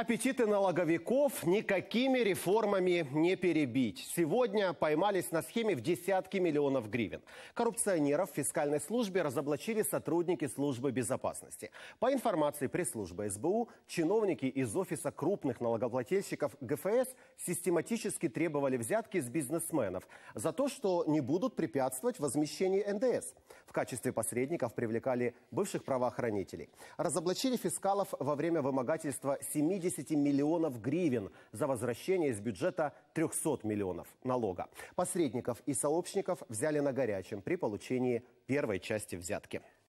Аппетиты налоговиков никакими реформами не перебить. Сегодня поймались на схеме в десятки миллионов гривен. Коррупционеров в фискальной службе разоблачили сотрудники службы безопасности. По информации пресс-службы СБУ, чиновники из офиса крупных налогоплательщиков ГФС систематически требовали взятки с бизнесменов за то, что не будут препятствовать возмещению НДС. В качестве посредников привлекали бывших правоохранителей. Разоблачили фискалов во время вымогательства 70 миллионов гривен за возвращение из бюджета 300 миллионов налога. Посредников и сообщников взяли на горячем при получении первой части взятки.